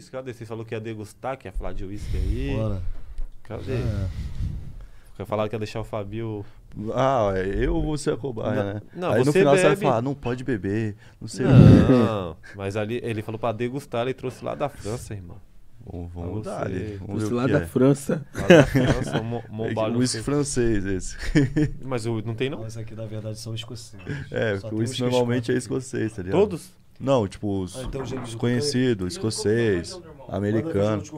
uísque. Cadê? Você falou que ia degustar, que ia falar de uísque aí. Bora. Cadê? É. Porque falaram que ia deixar o Fabio. Ah, eu vou ser a cobaia, não, né? Não, aí no final bebe. você vai falar, não pode beber, não sei Não, mas ali ele falou pra degustar, ele trouxe lá da França, irmão. Bom, vamos mudar ali. trouxe lá, da é. França. lá da França. um é uísque francês esse. Mas não tem não? Mas aqui na verdade são escoceses. É, o uísque normalmente é escocês, tá ligado? Todos? Não, tipo, os, ah, então, os conhecidos, escocês, é americanos.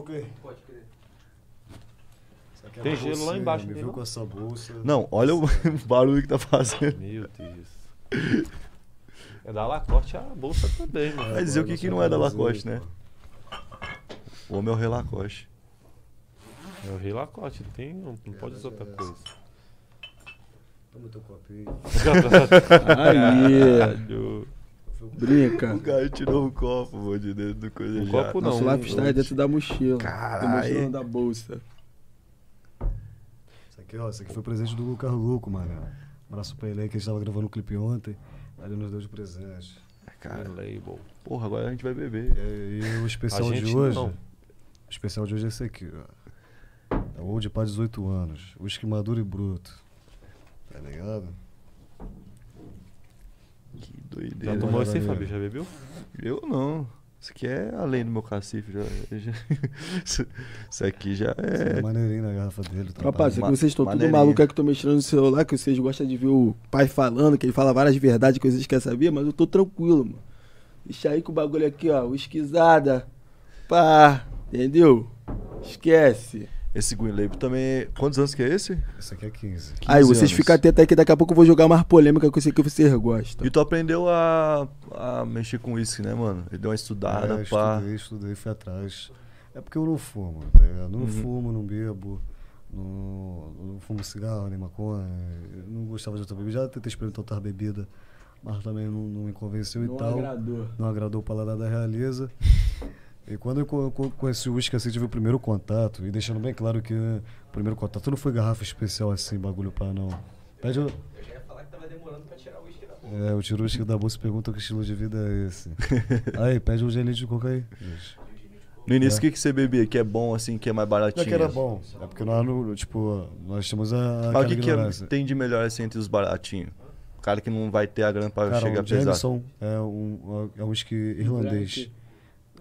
É tem gelo você, lá embaixo. Me viu né, não? com essa bolsa. Não, olha o barulho que tá fazendo. Meu Deus. É da Lacoste a bolsa também, mano. Né? Vai dizer o que, que não é da Lacoste, né? O homem é o rei Lacoste. É o rei Lacoste, tem, não, é, pode usar outra coisa. Toma teu copinho. Aí, copo. Tipo, Brinca. O cara tirou um copo, mano, de dentro do coisa um já. copo não. O lifestyle é dentro da mochila. Caralho. Da, da bolsa. Isso aqui, ó, isso aqui foi presente do Lucas Luco, mano. Um abraço pra ele aí, que a gente tava gravando o um clipe ontem. Ele nos deu de presente. É, cara, label. Porra, agora a gente vai beber. E, e o especial de hoje... Não. O especial de hoje é esse aqui, ó. É o Old pra 18 anos. Whisky maduro e bruto. Tá ligado? Que doideira. Já tomou esse, Fabio? Já bebeu? Eu não. Isso aqui é além do meu cacife. Já, já isso aqui já é. é maneirinho na garrafa dele. Tá Rapaz, Ma vocês estão tudo maluco é que eu tô mexendo no celular, que vocês gostam de ver o pai falando, que ele fala várias verdades, que vocês querem saber, mas eu tô tranquilo, mano. Deixa aí com o bagulho aqui, ó. Esquisada. Pá. Entendeu? Esquece. Esse Green também. É- quantos anos que é esse? Esse aqui é 15. 15 aí vocês anos. ficam atentos aí que daqui a pouco eu vou jogar mais polêmica com esse que vocês gostam. E tu aprendeu a, a mexer com uísque, né, mano? Ele deu uma estudada, é, pá. Estudei, estudei, fui atrás. É porque eu não fumo, tá ligado? Não uhum. fumo, não bebo. Não, não fumo cigarro, nem maconha. Não gostava de outra bebida. Já tentei experimentar outra bebida mas também não, não me convenceu não e tal. não Agradou. Não agradou o paladar da realeza. E quando eu conheci o uísque, assim, tive o primeiro contato, e deixando bem claro que o primeiro contato não foi garrafa especial assim, bagulho pra não. Pede eu... já ia falar que tava demorando pra tirar o uísque da bolsa. É, eu tiro o uísque da bolsa e pergunta que estilo de vida é esse. aí, pede um gelinho de coca aí. Gente. No início, é. o é. que, que você bebia? Que é bom, assim, que é mais baratinho? Não que era bom. É porque nós, no, tipo, nós temos a. Mas o que, que é, tem de melhor, assim, entre os baratinhos? O cara que não vai ter a grana pra Cara, chegar um pesado. Jameson é um, é um whisky irlandês.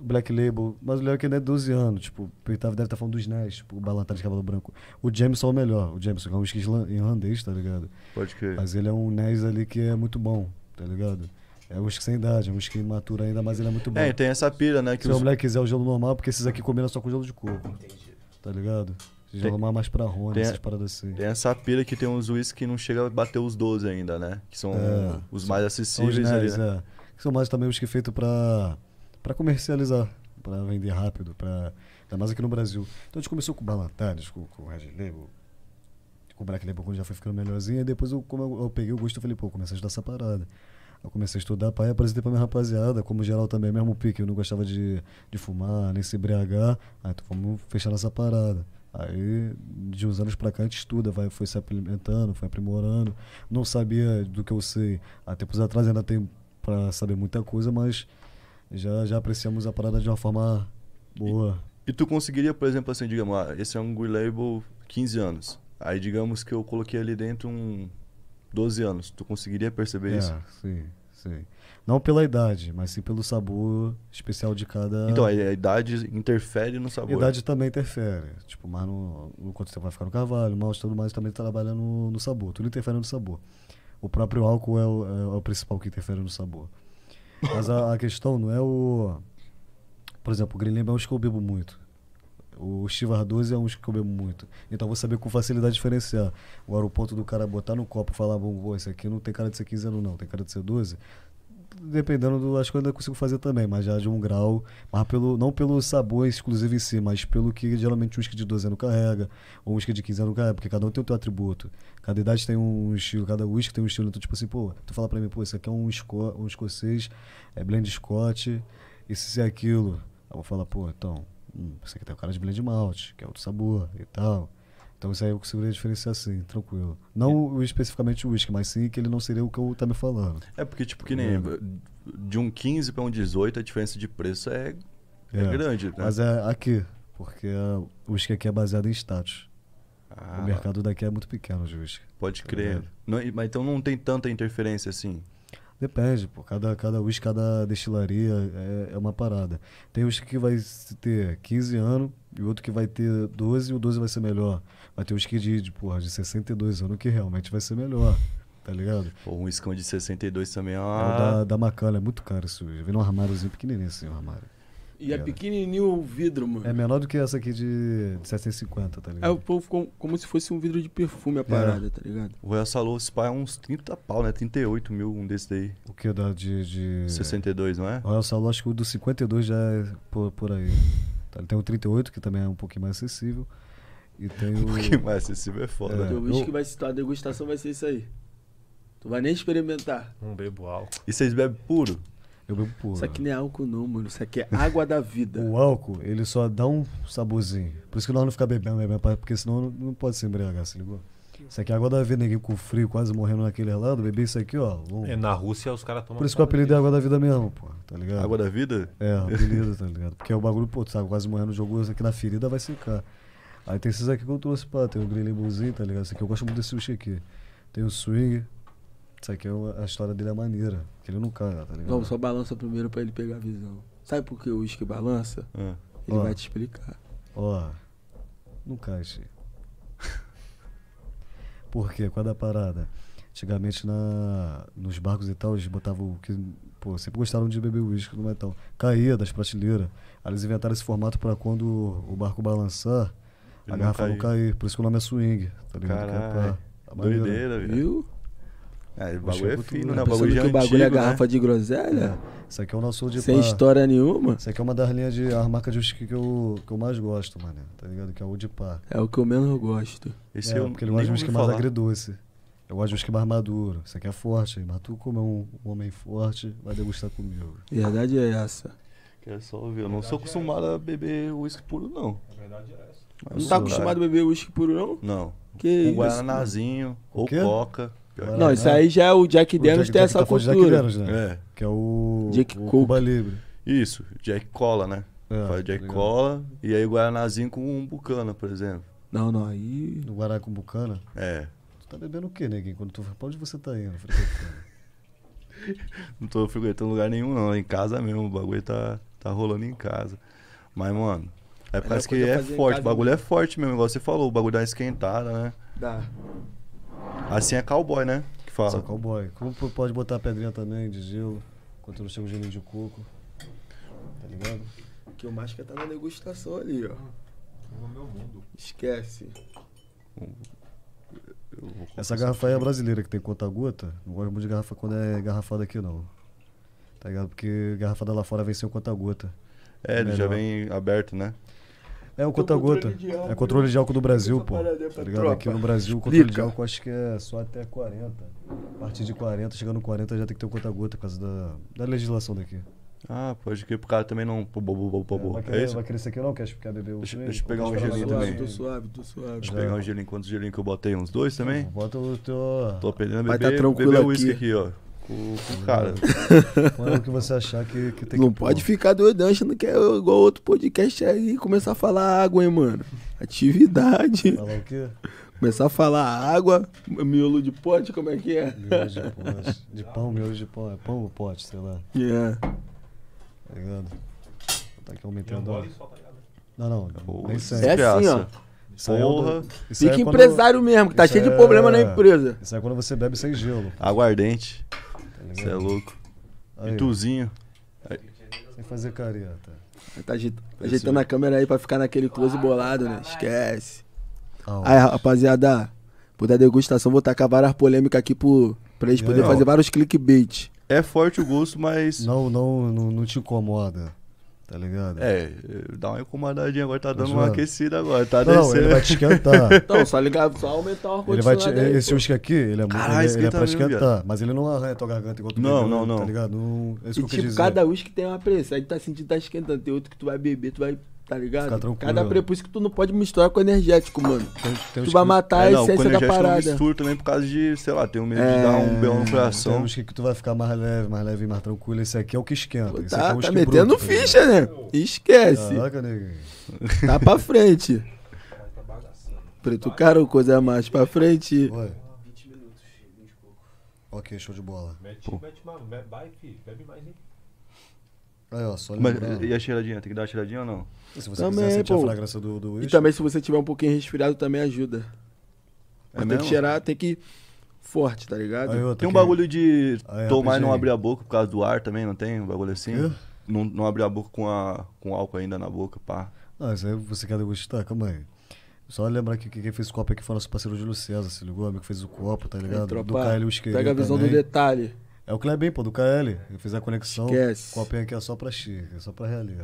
Black Label, mas o Leo que ainda é 12 anos, tipo, o Itavo tá, deve estar tá falando dos Nash, tipo, o Balantara de Cavalo Branco. O Jameson é o melhor, o Jameson é um whisky irlandês, tá ligado? Pode crer. Mas ele é um Nes ali que é muito bom, tá ligado? É um whisky sem idade, é um whisky imaturo ainda, mas ele é muito bom. É, tem essa pira, né? Que Se os... o Black quiser é o gelo normal, porque esses aqui combinam só com gelo de coco, Entendi. tá ligado? Gelo Gelo é mais pra Rony, essas paradas assim. Tem essa pira que tem uns whisky que não chega a bater os 12 ainda, né? Que são é, os mais é acessíveis são os ali, né? É. Que são mais também os que feito pra para comercializar, para vender rápido, para ainda mais aqui no Brasil. Então a gente começou com Balatares, com, com Red Label, com Black Lebo, quando já foi ficando melhorzinho. E depois, eu, como eu, eu peguei o gosto, eu falei, pô, comecei a estudar essa parada. Eu comecei a estudar, pai, apresentei para minha rapaziada, como geral também, mesmo pique, eu não gostava de, de fumar, nem se embriagar. Aí, então vamos fechar essa parada. Aí, de uns anos pra cá, a gente estuda, vai, foi se alimentando, foi aprimorando. Não sabia do que eu sei. Há tempos atrás ainda tem para saber muita coisa, mas já, já apreciamos a parada de uma forma boa. E, e tu conseguiria, por exemplo, assim, digamos, ah, esse é um Green Label 15 anos. Aí digamos que eu coloquei ali dentro um 12 anos. Tu conseguiria perceber é, isso? Sim, sim. Não pela idade, mas sim pelo sabor especial de cada. Então, a idade interfere no sabor. A idade também interfere. Tipo, mas no, no quanto tempo vai ficar no cavalo mas tudo mais também trabalha no, no sabor. Tudo interfere no sabor. O próprio álcool é o, é o principal que interfere no sabor. Mas a, a, questão não é o. Por exemplo, o Green é um que eu bebo muito. O Stivar 12 é um que eu bebo muito. Então vou saber com facilidade diferenciar. O ponto do cara botar no copo e falar, bom, esse aqui não tem cara de ser 15 anos, não, tem cara de ser 12 dependendo do. Acho que eu ainda consigo fazer também, mas já de um grau. Mas pelo, não pelo sabor exclusivo em si, mas pelo que geralmente o whisky de 12 anos carrega, ou o whisky de 15 anos carrega, porque cada um tem o seu atributo. Cada idade tem um estilo, cada whisky tem um estilo. Então, tipo assim, pô, tu fala pra mim, pô, isso aqui é um, esco, um escocês, é blend Scott, isso é aquilo. eu vou falar, pô, então, hum, isso aqui tem o cara de blend malte, que é outro sabor e tal. Então isso aí é eu conseguiria diferenciar sim, tranquilo. Não é. especificamente o uísque, mas sim que ele não seria o que eu tá me falando. É porque, tipo, que nem de um 15 para um 18, a diferença de preço é, é, é. grande. Né? Mas é aqui, porque o uísque aqui é baseado em status. Ah. O mercado daqui é muito pequeno de uísque. Pode tá crer. Não, mas então não tem tanta interferência assim? Depende, pô. Cada, cada uísque, cada destilaria é, é, uma parada. Tem whisky que vai ter 15 anos e outro que vai ter 12 e o 12 vai ser melhor. Vai ter uísque de, de, porra, de 62 anos que realmente vai ser melhor. Tá ligado? Pô, um whisky de 62 também é uma... É o da, da Macana, é muito caro isso. Vem num armáriozinho pequenininho assim, o um armário. E é, é pequenininho o vidro, mano. É menor do que essa aqui de, 750, tá ligado? Aí é, o povo ficou como se fosse um vidro de perfume a é. parada, tá ligado? O Royal Salou, Spa é uns 30 pau, né? 38 mil um desses daí. O que? Da, de, de... 62, não é? O Royal Salou, acho que o do 52 já é por, por aí. Tá, tem o 38, que também é um pouquinho mais acessível. E tem o um pouquinho mais acessível é foda. É. Né? O que vai se a degustação vai ser isso aí. Tu vai nem experimentar. Não bebo álcool. E vocês bebem puro? Eu bebo puro. Isso aqui não é álcool, não, mano. Isso aqui é água da vida. o álcool, ele só dá um saborzinho. Por isso que nós não ficamos bebendo, bebendo, porque senão não, não pode se embriagar, se ligou? Isso aqui é água da vida, ninguém com frio, quase morrendo naquele lado, beber isso aqui, ó. Um... É, na Rússia os caras tomam. Por isso que o apelido é água da vida mesmo, pô, tá ligado? Água da vida? É, apelido, tá ligado? Porque é o bagulho, pô, tu tá quase morrendo, jogou isso aqui na ferida, vai secar. Aí tem esses aqui que eu trouxe, pá, tem o Green Limonzinho, tá ligado? Esse aqui eu gosto muito desse sushi aqui. Tem o swing, isso aqui é uma, a história dele é maneira. Que ele não cai tá ligado? Não, só balança primeiro pra ele pegar a visão. Sabe por que o uísque balança? É. Ele Ó. vai te explicar. Ó, não caixe. por quê? Qual é a parada? Antigamente na, nos barcos e tal, eles botavam que. Pô, sempre gostaram de beber uísque no metal. Caía das prateleiras. Aí eles inventaram esse formato pra quando o barco balançar, Ele a não garrafa não cair. Por isso que o nome é swing, tá ligado? Que é pra- a Doideira, Viu? É, o bagulho é fino, né? O bagulho, já é que o bagulho antigo, é né? garrafa né? de groselha? É. Isso aqui é o nosso de Sem história nenhuma. Isso aqui é uma das linhas de as marcas de whisky que eu, que eu mais gosto, mano. Tá ligado? Que é o de É o que eu menos gosto. Esse é, o porque ele gosta de whisky mais agridoce. Eu gosto de whisky mais maduro. Isso aqui é forte. Mas tu, como é um, um homem forte, vai degustar comigo. Verdade é essa. Quero só ouvir. Eu não sou acostumado é a beber uísque puro, não. A verdade é essa. não tá acostumado a beber uísque puro, não? Não. Que um isso, guaranazinho, ou coca. Não, não, isso aí já é o Jack Daniels tem essa tá cultura. Jack Dennis, né? É. Que é o, Jack o Cuba Libre. Isso, Jack Cola, né? É, Faz Jack tá Cola e aí o Guaranazinho com um Bucana, por exemplo. Não, não, aí... No Guaraná com Bucana? É. Tu tá bebendo o quê, neguinho? Quando tu... Pra onde você tá indo? não tô frequentando lugar nenhum, não. É em casa mesmo, o bagulho tá, tá rolando em casa. Mas, mano, é parece que é, é forte. O bagulho é mesmo. é forte mesmo, igual você falou. O bagulho dá uma esquentada, né? Dá. Assim é cowboy, né? Que fala. Assim é cowboy. Como pode botar pedrinha também de gelo, enquanto não chega o gelinho de coco. Tá ligado? Que o máscara é tá na degustação ali, ó. meu mundo. Esquece. Essa garrafa aí é brasileira que tem conta-gota. Não gosto muito de garrafa quando é garrafada aqui, não. Tá ligado? Porque garrafada lá fora vem sem conta-gota. é ele já vem aberto, né? É o conta-gota. É controle de álcool do Brasil, pô. É tá ligado? Aqui no Brasil, o controle de álcool acho que é só até 40. A partir de 40, chegando 40 já tem que ter o conta-gota por causa da, da legislação daqui. Ah, pode que o cara também não. Pô, pô, pô, pô, pô. É, vai, é querer, é isso? vai querer isso aqui ou não? Quer, quer beber Deixa, deixa eu pegar um gelinho também. Tô suave, tô suave. Deixa eu pegar um gelinho. Quantos gelinhos que eu botei? Uns dois também? Bota o teu. Tô perdendo beber. Vai tá tranquilo beber o whisky aqui, ó com, com o cara. Mano, o que você achar que, que tem Não que pode pôr. ficar doidão achando que é igual outro podcast aí começar a falar água, hein, mano. Atividade. Falar o quê? Começar a falar água, miolo de pote, como é que é? Miolo de pote. De pão, miolo de pão. É pão ou pote, sei lá. Yeah. É. Tá ligado? Tá aqui aumentando. Tá não, não. Porra, tá é, é assim, ó. Isso é Porra. Fica é empresário quando... mesmo, que tá isso cheio é... de problema na empresa. Isso é quando você bebe sem gelo. Aguardente ligado? Você é louco. Aí, Pituzinho. Aí. Sem fazer careta. Tá, ajeitando a câmera aí pra ficar naquele close bolado, né? Esquece. aí, rapaziada, por dar degustação, vou tacar várias polêmicas aqui pro, pra eles poderem fazer vários clickbait. É forte o gosto, mas. Não, não, não, não te incomoda. Tá ligado? É, dá uma incomodadinha agora, tá, tá dando tá uma aquecida agora, tá não, descendo. Não, ele vai te esquentar. então, só ligar, só aumentar o ele vai Esse uísque aqui, ele é muito. Caralho, ele, é- ele é pra esquentar, mas ele não arranha tua garganta igual tu Não, não, não. Tá ligado? Não, é isso e, que tipo, quis dizer. cada uísque tem uma pressa. Aí tu tá sentindo que tá esquentando. Tem outro que tu vai beber, tu vai tá ligado? Cada prepúcio que tu não pode misturar com energético, mano. Tem, tem tu vai matar que... É, a essência da parada. Eu misturo também por causa de, sei lá, tenho medo é... de dar um belo no é, coração. Tem que tu vai ficar mais leve, mais leve e mais tranquilo. Esse aqui é o que esquenta. Pô, tá, é tá metendo bruto, tá ficha, né? Esquece. Caraca, nego. Tá pra frente. Preto caro, coisa mais pra frente. Ué. Ok, show de bola. Mete, mete, mano, bebe mais, hein? Aí, ó, só Mas, e a cheiradinha? Tem que dar a cheiradinha ou não? Se você Também, quiser sentir a fragrância do, do E também se você tiver um pouquinho resfriado, também ajuda. É tem mesmo? que cheirar, tem que forte, tá ligado? Aí, Tem um que- bagulho de Ah, tomar e não abrir a boca por causa do ar também, não tem? Um bagulho assim? Não, não abrir a boca com, a, com álcool ainda na boca, pá. Ah, isso aí você quer degustar? Calma aí. Só lembrar que quem fez o copo aqui foi nosso parceiro de César, se ligou? O amigo que fez o copo, tá ligado? Tropa, do Caio Esquerdo. pega a visão do detalhe. É o Klebin, pô, do KL. Eu fiz a conexão. Esquece. Copinha aqui é só pra X, é só pra realeza.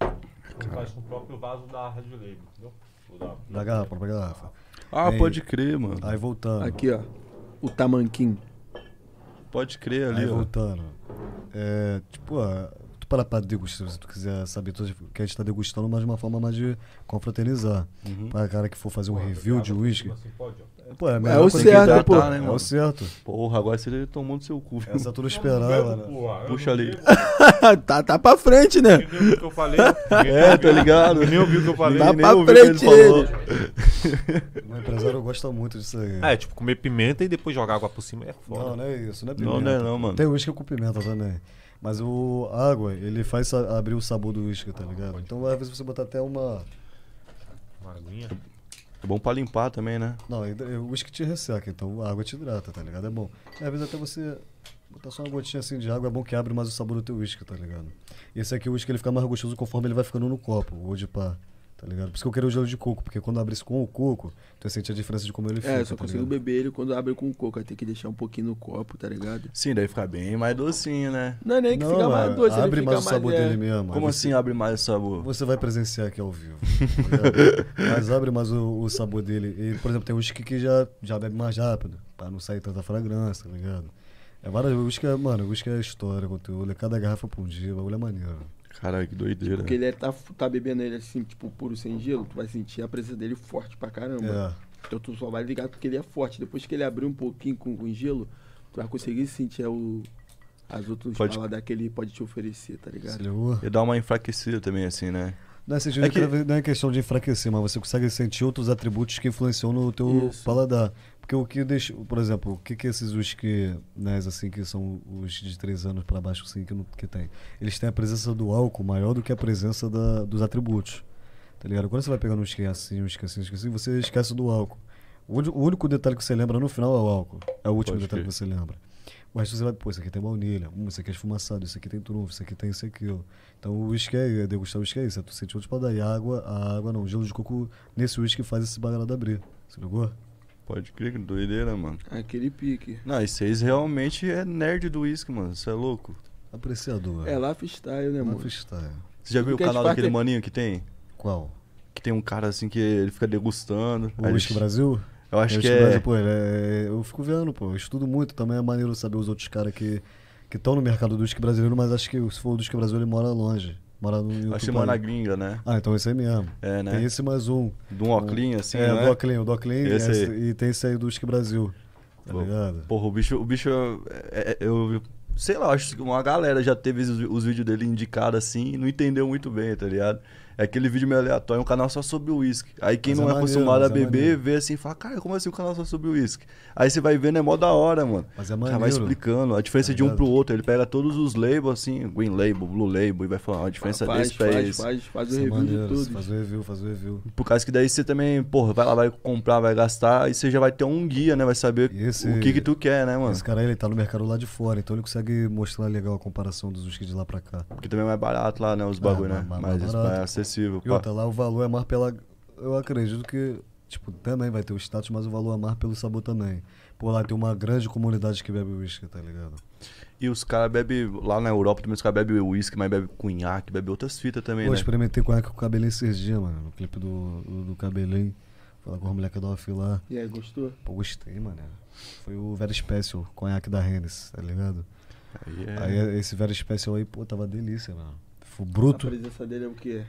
Ele faz com o próprio vaso da Rádio Leme, entendeu? Ou Da, Da garrafa, pra garrafa. Ah, pode crer, mano. Aí voltando. Aqui, ó. O tamanquim. Pode crer ali, Aí ó. voltando. É, tipo, ó, tu para pra degustar, se tu quiser saber tudo que a gente tá degustando, mas de uma forma mais de confraternizar. Uhum. Pra cara que for fazer um review de uísque, tipo Assim, pode, ó. Pô, é, é o certo, pô. Tá, né, é o certo. Porra, agora você tomou no seu cu. Viu? Essa tudo esperando, mano. Porra, ah, Puxa ali. tá, tá pra frente, né? Nem ouviu o que eu falei. É, tá ligado? Nem ouviu o que eu falei. Tá pra frente ele. O empresário gosta muito disso aí. É, tipo, comer pimenta e depois jogar água por cima é foda. Não, não é isso. Não é pimenta. Não, não é não, mano. Tem uísque com pimenta também. Mas o água, ele faz abrir o sabor do uísque, tá ligado? Então, às vezes, você botar até uma... Uma aguinha? É bom pra limpar também, né? Não, o uísque te resseca, então a água te hidrata, tá ligado? É bom. E é, às vezes até você botar só uma gotinha assim de água é bom que abre mais o sabor do teu uísque, tá ligado? E esse aqui o uísque ele fica mais gostoso conforme ele vai ficando no copo, ou de pá. Tá ligado? Por isso que eu quero o gelo de coco, porque quando abre isso com o coco, tu sente a diferença de como ele é, fica. É, eu só tá consigo ligado? beber ele quando abre com o coco. Aí tem que deixar um pouquinho no copo, tá ligado? Sim, daí fica bem mais docinho, né? Não, é nem que Não, fica mais é, doce. Abre mais o sabor mais, dele é... mesmo. Como assim abre mais o sabor? Você vai presenciar aqui ao vivo. Tá mas abre mais o, o, sabor dele. E, por exemplo, tem whisky que já, já bebe mais rápido, pra não sair tanta fragrância, tá ligado? É várias. Whisky é, mano, whisky é história, conteúdo. cada garrafa por dia, o bagulho é maneiro. Caralho, que doideira. Porque tipo, ele é, tá, tá bebendo ele assim, tipo, puro sem gelo, tu vai sentir a presença dele forte pra caramba. É. Então tu só vai ligar porque ele é forte. Depois que ele abrir um pouquinho com, com gelo, tu vai conseguir sentir é o, as outras pode... palavras que ele pode te oferecer, tá ligado? E dá uma enfraquecida também, assim, né? Não é, é que... não é questão de enfraquecer, mas você consegue sentir outros atributos que influenciam no teu Isso. paladar. Porque o que deixa, por exemplo, o que que esses os que, né, assim, que são os de 3 anos para baixo, assim, que, não, que tem? Eles têm a presença do álcool maior do que a presença da, dos atributos, tá ligado? Quando você vai pegando um esquecinho, é assim, um esquecinho, é assim, um esquecinho, é assim, você esquece do álcool. O, o, único detalhe que você lembra no final é o álcool. É o último Pode detalhe que você lembra. O resto você vai, pô, isso aqui tem baunilha, hum, isso aqui é esfumaçado, isso aqui tem trunfo, isso aqui tem isso aqui, ó. Então o uísque é, degustar o uísque é isso, é tu sentir outro paladar. E a água, a água não, o gelo de coco nesse uísque faz esse bagalado abrir, se ligou? Pode crer, que doideira, mano. Aquele pique. Não, e vocês realmente é nerd do uísque, mano. Você é louco. Apreciador. É lá freestyle, né, mano? Lifestyle. Você já viu o é canal daquele maninho que tem? Qual? Que tem um cara assim que ele fica degustando. O Whisky gente... Brasil? Eu acho eu que é... Pô, é... Eu fico vendo, pô. Eu estudo muito. Também é maneiro saber os outros caras que estão no mercado do uísque brasileiro, mas acho que se for o uísque brasileiro, ele mora longe. Mora no Acho que mora na gringa, né? Ah, então esse aí mesmo. É, né? Tem esse mais um. Do um assim, é, né? do oclinho, do Esse esse, e tem esse aí do esque Brasil. Tá ligado? Porra, o bicho, o bicho é, é, eu sei lá, acho que uma galera já teve os, os vídeos dele indicados assim e não entendeu muito bem, tá ligado? É aquele vídeo meio aleatório, é um canal só sobre uísque. Aí quem mas não é, é maneiro, acostumado a é beber, é vê assim e fala, cara, como assim um canal só sobre uísque? Aí você vai vendo, é mó da hora, mano. Mas é maneiro. Já vai explicando a diferença é de um pro outro. Ele pega todos os labels, assim, green label, blue label, e vai falar, a diferença faz, desse faz, pra esse. Faz, faz, faz o review maneiro, de tudo. Faz o review, faz o review. Por causa que daí você também, porra, vai lá, vai comprar, vai gastar, e você já vai ter um guia, né? Vai saber esse, o que que tu quer, né, mano? Esse cara, ele tá no mercado lá de fora, então ele consegue mostrar legal a comparação dos uísques de lá pra cá. Porque também é mais barato lá, né, os bagulho, é, né? Mais, mais, mais barato acessível. E outra, lá o valor é mais pela. Eu acredito que, tipo, também vai ter o status, mas o valor é mais pelo sabor também. Por lá tem uma grande comunidade que bebe uísque, tá ligado? E os caras bebem, lá na Europa também, os caras bebem uísque, mas bebem cunhaque, bebem outras fitas também, Pô, né? Eu experimentei cunhaque com o cabelinho esses dias, mano. No clipe do, do, do cabelinho. Falar com a mulher que eu dava lá. E aí, gostou? Pô, gostei, mano. Foi o Vera Special, conhaque da Rennes, tá ligado? Aí, é... aí esse vera Special aí, pô, tava delícia, mano. Foi bruto. A presença dele é o quê?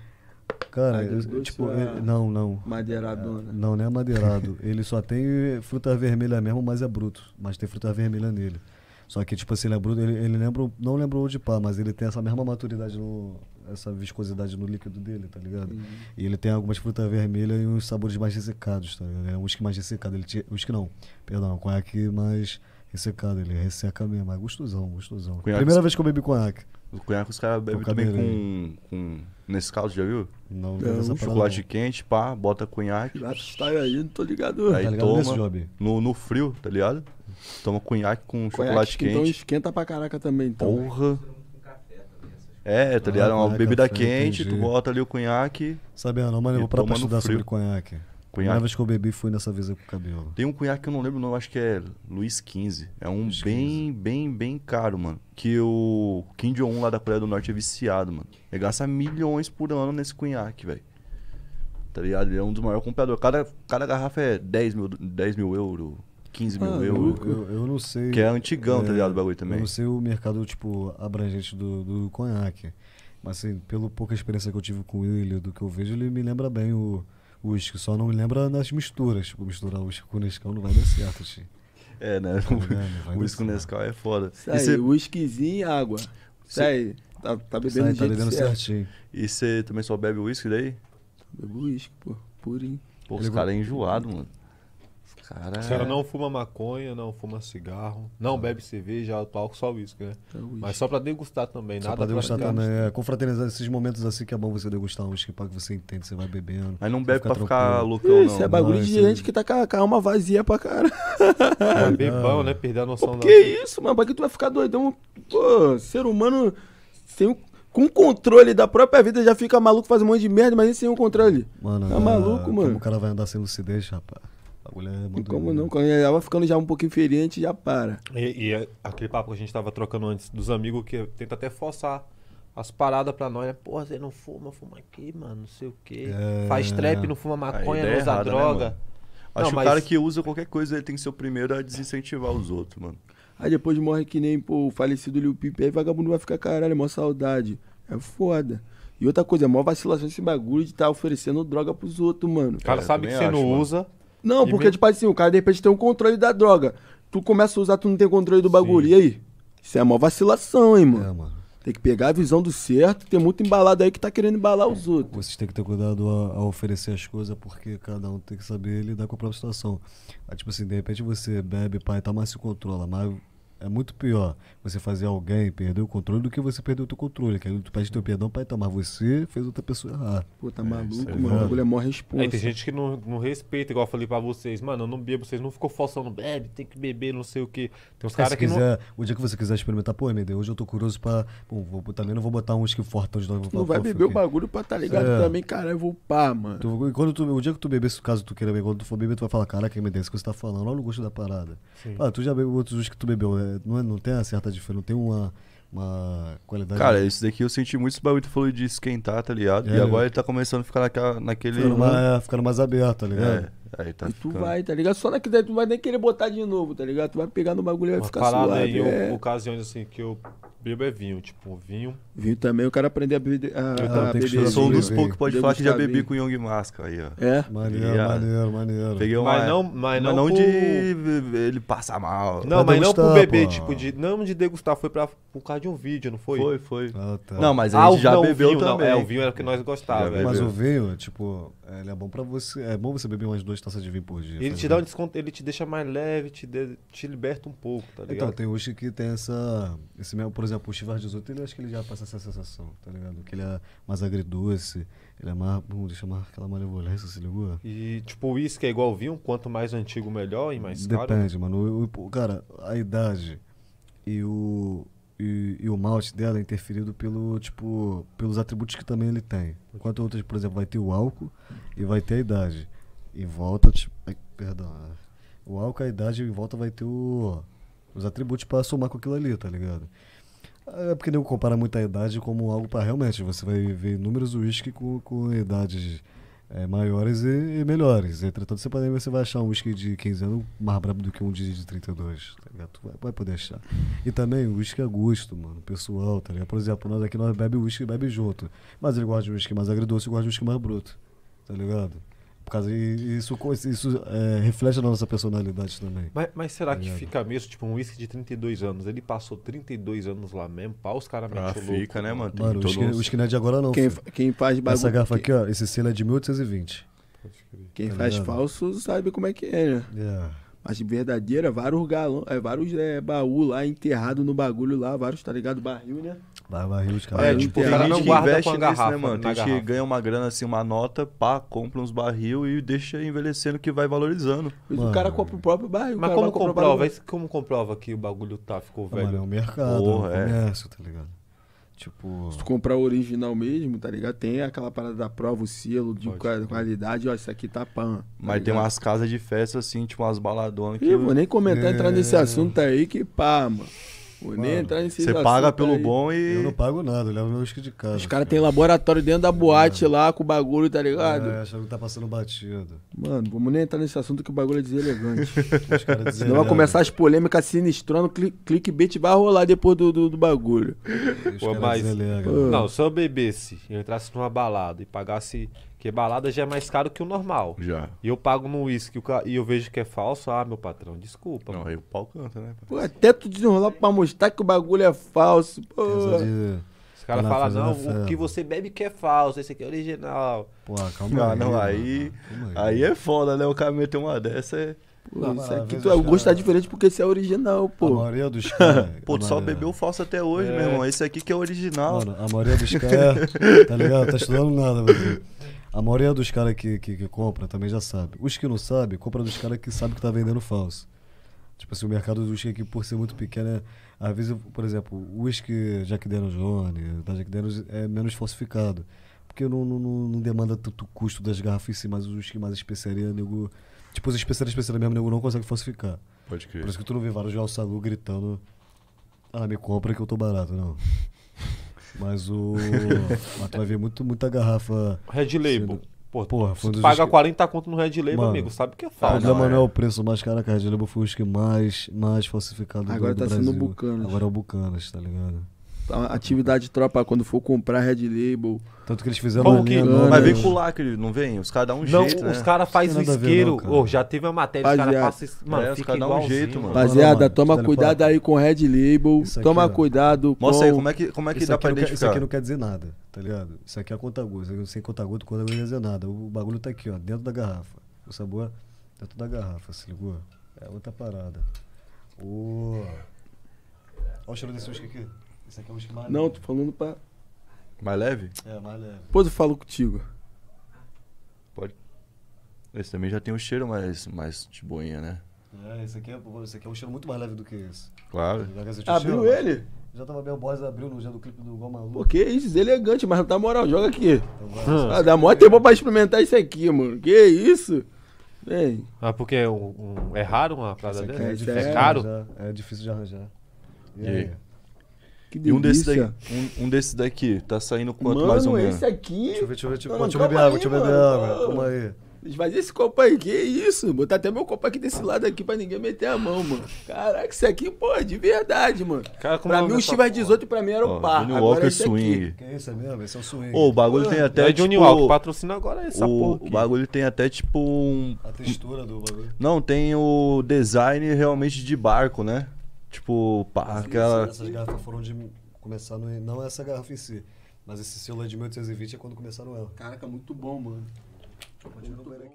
Cara, eu, tipo, é não, não. Madeiradona. É, não, não é madeirado. ele só tem fruta vermelha mesmo, mas é bruto. Mas tem fruta vermelha nele. Só que, tipo assim, ele é bruto, ele, ele lembra, não lembra o de pá, mas ele tem essa mesma maturidade no. essa viscosidade no líquido dele, tá ligado? Uhum. E ele tem algumas frutas vermelhas e uns sabores mais ressecados, tá ligado? É um whisky mais ressecado. Ele tinha. Whisky não, perdão, conhaque mais ressecado, ele resseca mesmo, mas é gostosão, gostosão. Conhaque. Primeira vez que eu bebi conhaque. O conhaque os caras bebem também com, com Nescau, já viu? Não, não é, Chocolate não. quente, pá, bota conhaque. Sai aí, não tô ligado. Aí tá ligado toma job. No, no frio, tá ligado? Toma conhaque com conhaque chocolate então quente. Então esquenta pra caraca também. Então. Porra. É, tá ligado? É ah, uma bebida quente, entendi. tu bota ali o conhaque. Sabia não, mano, eu vou pra estudar sobre conhaque. Cunhaque. A vez que eu bebi foi nessa vez com o cabelo. Tem um cunhaque que eu não lembro não acho que é Luiz 15. É um Luiz bem, 15. bem, bem caro, mano. Que o Kim Jong-un lá da Coreia do Norte é viciado, mano. Ele gasta milhões por ano nesse cunhaque, velho. Tá ligado? Ele é um dos maiores compradores. Cada, cada garrafa é 10 mil, 10 mil euros. 15 mil ah, euros. Eu, eu, não sei. Que é antigão, é, tá ligado? O é, bagulho também. Eu não sei o mercado, tipo, abrangente do, do conhaque. Mas, assim, pelo pouca experiência que eu tive com ele, do que eu vejo, ele me lembra bem o, uísque. Só não lembra nas misturas. Tipo, misturar uísque com Nescau não vai dar certo, tio. Assim. É, né? Tá o uísque com Nescau é foda. Isso aí, cê... uísquezinho e água. Isso aí, tá, tá bebendo, aí, tá bebendo certo. certinho. E você também só bebe uísque daí? Bebo uísque, pô. Purinho. Pô, os caras é enjoado, mano. Cara, A senhora não fuma maconha, não fuma cigarro, não bebe cerveja, álcool, só uísque, né? É Mas só pra degustar também, só nada pra degustar pra também. Assim. É, confraternizar esses momentos assim que é bom você degustar um uísque pra que você entende, você vai bebendo. Aí não bebe pra tranquilo. ficar loucão, não. Isso é bagulho não, de é gente é... que tá com a alma vazia pra cara. É bebão, né? Perder a noção Pô, da. Que isso, mano? Pra que tu vai ficar doidão? Pô, ser humano sem o com controle da própria vida já fica maluco, faz um monte de merda, mas sem o controle. Mano, tá é, maluco, mano. Como o cara vai andar sem lucidez, rapaz? É e como não, quando já tava ficando já um pouquinho feriante, já para. E, e, é aquele papo que a gente tava trocando antes dos amigos que tenta até forçar as paradas pra nós, né? Porra, você não fuma, fuma aqui, mano, não sei o quê. É... Faz trap, não fuma maconha, não usa errada, né, droga. Né, Acho que mas... o cara que usa qualquer coisa, ele tem que ser o primeiro a desincentivar os outros, mano. Aí depois morre que nem, pô, o falecido Lil Pipe, aí vagabundo vai ficar, caralho, mó saudade. É foda. E outra coisa, é mó vacilação esse bagulho de estar tá oferecendo droga pros outros, mano. O cara é, sabe que você acho, não mano. usa, não, e porque, me... tipo assim, o cara de repente tem um controle da droga. Tu começa a usar, tu não tem controle do bagulho. Sim. E aí? Isso é mó vacilação, hein, mano? É, mano. Tem que pegar a visão do certo. Tem muito embalado aí que tá querendo embalar os outros. Vocês têm que ter cuidado a, a oferecer as coisas, porque cada um tem que saber lidar com a própria situação. Ah, tipo assim, de repente você bebe, pai, tá, mas se controla. Mas é muito pior você fazer alguém perder o controle do que você perder o teu controle. Que aí tu pede teu perdão pra tomar você, fez outra pessoa errar. Pô, tá maluco, é, mano. É o bagulho é mó resposta. Aí tem gente que não, não respeita, igual eu falei pra vocês. Mano, eu não bebo, vocês não ficam forçando, bebe, tem que beber, não sei o quê. Tem uns caras que quiser, não... O dia que você quiser experimentar, pô, MD, hoje eu tô curioso pra... Bom, vou, também não vou botar uns que fortão de nós. Não, não vai beber o bagulho pra tá ligado é. também, caralho, eu vou pá, mano. Tu, quando tu, o dia que tu beber, caso tu queira beber, quando tu for beber, tu vai falar, caraca, MD, isso que você tá falando, olha o gosto da parada. Sim. Ah, tu já bebeu outros que tu bebeu, né? não, é, não tem uma certa diferença, não tem uma, uma qualidade. Cara, de... daqui eu senti muito esse bagulho que falou de esquentar, tá ligado? É, e agora ele tá começando a ficar naquele. Ficando mais, ficando mais aberto, tá ligado? É. Aí tá e tu vai, tá ligado? Só naquele daí tu não vai nem querer botar de novo, tá ligado? Tu vai pegar no bagulho e vai Uma ficar parada suado. Aí, é. ocasiões assim que eu bebo é vinho, tipo, vinho. Vinho também, o cara aprender a beber. A, eu, a beber. eu sou um dos poucos que pode falar que já bebi com Young Masca aí, ó. É? Maneiro, e, maneiro, maneiro. Peguei uma, mas não, mas não, mas não por... de ele passar mal. Não, mas não pro beber, tipo, de, não de degustar, foi pra, por causa de um vídeo, não foi? Foi, foi. Ah, tá. Não, mas a gente ah, já não, bebeu vinho, também. Não, é, o vinho era o que nós gostávamos. Mas o vinho, tipo, ele é bom pra você, é bom você beber umas duas, distância de vir por dia. Ele te dá um desconto, ele te deixa mais leve, te, de, te liberta um pouco, tá então, ligado? Então, tem hoje que tem essa. Esse mesmo, por exemplo, o Chivas 18, ele acho que ele já passa essa sensação, tá ligado? Que ele é mais agridoce, ele é mais. Bom, hum, deixa mais aquela malevolência, se ligou? E tipo, o uísque é igual vinho, quanto mais antigo, melhor e mais Depende, caro. Né? Depende, mano. O, o, cara, a idade e o. E, e, o malte dela é interferido pelo, tipo, pelos atributos que também ele tem. Enquanto outras, por exemplo, vai ter o álcool e vai ter a idade e volta. Tipo, ai, perdão. É, o álcool, a idade em volta vai ter o, os atributos pra somar com aquilo ali, tá ligado? É porque nego compara muito a idade como algo para realmente. Você vai ver inúmeros uísque com, com idades é, maiores e, e melhores. Entretanto, você, pode, você vai achar um uísque de 15 anos mais brabo do que um de, de 32. Tá ligado? Vai, vai, poder achar. E também uísque a é gosto, mano. Pessoal, tá ligado? Por exemplo, nós aqui nós bebe uísque e bebe junto. Mas ele gosta de uísque mais agridoce e gosta de uísque mais bruto. Tá ligado? Por causa isso, isso é, reflete na nossa personalidade também. Mas, mas será tá que fica mesmo, tipo, um uísque de 32 anos? Ele passou 32 anos lá mesmo, pau os caras ah, fica, louco, né, mano? mano, o uísque não é de agora não. Quem, quem faz bagulho... Essa garrafa aqui, ó, esse selo é de 1820. Quem tá faz falso sabe como é que é, né? É. Mas verdadeira, vários galão, é, vários é, baú lá enterrado no bagulho lá, vários, tá ligado? Barril, né? Barbaril de é, é, tipo, o cara não guarda investe com a garrafa, nisso, né, mano? Tem gente que ganha uma grana, assim, uma nota, pá, compra uns barril e deixa envelhecendo que vai valorizando. Mano. O cara compra o próprio barril. Mas como comprova? Como comprova que o bagulho tá, ficou velho? Mano, é o mercado, é Porra, é. comércio, tá ligado? Tipo... Se tu comprar o original mesmo, tá ligado? Tem aquela parada da prova, o selo de Pode. qualidade, ó, isso aqui tá pan. Tá Mas ligado? tem umas casas de festa, assim, tipo umas baladonas Ih, eu... vou nem comentar, é... entrar nesse é. assunto aí que pá, mano. Vou nem entrar nesse Você paga pelo aí. bom e. Eu não pago nada, eu levo meu risco de casa. Os caras têm laboratório dentro da boate é. lá com o bagulho, tá ligado? É, achando que tá passando batido. Mano, vamos nem entrar nesse assunto que o bagulho é deselegante. Os caras Senão vai começar as polêmicas sinistrando, cli clickbait vai rolar depois do, do, do bagulho. Pô, mas... Não, se eu bebesse, eu entrasse numa balada e pagasse porque balada já é mais caro que o normal. Já. E eu pago no uísque e eu vejo que é falso. Ah, meu patrão, desculpa. Não, mano. aí o pau canta, né? Pô, até tu desenrolar pra mostrar que o bagulho é falso. Pô. É Os caras falam, não, fé, o que você bebe que é falso, esse aqui é original. Pô, calma ah, aí. Não, aí, aí, é foda, né? O cara meter uma dessa é- Pô, não, isso aqui, tu, o gosto tá diferente porque esse é original, pô. A maioria dos caras. pô, tu só bebeu falso até hoje, é. meu irmão. Esse aqui que é original. Mano, a maioria dos caras, tá ligado? Tá estudando nada, mano. A maioria dos caras que, que, que, compra também já sabe. Os que não sabem, compra dos caras que sabem que tá vendendo falso. Tipo assim, o mercado do uísque aqui, por ser muito pequeno, é, às vezes, por exemplo, o uísque Jack Daniels Johnny, da tá? Jack Daniels, é menos falsificado. Porque não, não, não demanda tanto custo das garrafas em si, mas o uísque mais especiaria, nego... Tipo, os especiais especiaria mesmo, nego não consegue falsificar. Pode crer. Por isso que tu não vê vários de salu gritando, ah, me compra que eu tô barato, não. Mas o. mas tu vai ver muito, muita garrafa. Red Label. Sendo... Pô, Porra, foi um paga esque... 40 conto no Red Label, Mano, amigo, sabe o que é falso. O problema né? não é o preço, caro que a Red Label foi o que mais, mais falsificado Agora do, tá Brasil. Agora tá sendo Bucanas. Agora é o Bucanas, tá ligado? atividade tropa quando for comprar Red Label. Tanto que eles fizeram Como que não vai né? veicular, que não vem? Os caras dão um não, jeito. Né? Não, né? os caras fazem o isqueiro. Não, oh, já teve a matéria, Baseada. os caras passam. Mano, é, fica dão um jeito, mano. Rapaziada, toma cuidado aí com Red Label. Aqui, toma ó. cuidado. Com... Mostra aí, como é que, como é que dá pra identificar? Quer, isso aqui não quer dizer nada, tá ligado? Isso aqui é conta eu é Sem conta contar conta quando não quer dizer nada. O bagulho tá aqui, ó, dentro da garrafa. O sabor é dentro da garrafa, se ligou? É outra parada. o Oh. Olha o cheiro desse uísque aqui. Esse aqui é um whisky mais Não, tô falando pra. Mais leve? É, mais leve. Depois eu falo contigo. Pode. Esse também já tem um cheiro mais, mais de boinha, né? É, esse aqui é, esse aqui é um cheiro muito mais leve do que esse. Claro. Abriu cheiro, ele? Já tava bem, o Boys abriu no dia do clipe do Igual Maluco. que isso, elegante, mas na moral, joga aqui. Então ah, dá mó tempo pra experimentar isso aqui, mano. Que isso? Vem. Ah, porque é, um, um, é raro uma parada é dessa? É, é, caro? É difícil de arranjar. E, e aí? Que delícia. E um desses daqui, um, um desse daqui, tá saindo quanto Mano, mais ou menos? esse aqui... Deixa eu ver, deixa eu ver, deixa, eu, deixa eu beber água, deixa eu beber água, calma aí. Mas esse copo aí, que isso? Botar até meu copo aqui desse lado aqui pra ninguém meter a mão, mano. Caraca, isso aqui, pô, de verdade, mano. Cara, como pra mim o Chivas 18 pra mim era o oh, par. Johnny Walker Swing. Aqui. Que isso é mesmo? Esse é um swing. Ô, o bagulho mano, tem até. É tipo, Johnny Walker, patrocina agora essa o, porra. Aqui. O bagulho tem até tipo um. A textura do bagulho. Não, tem o design realmente de barco, né? Tipo, pá, aquela. Essas garrafas foram de. Começar no. Não essa garrafa em si. Mas esse selo é de 1820 é quando começaram ela. Caraca, muito bom, mano. Muito bom.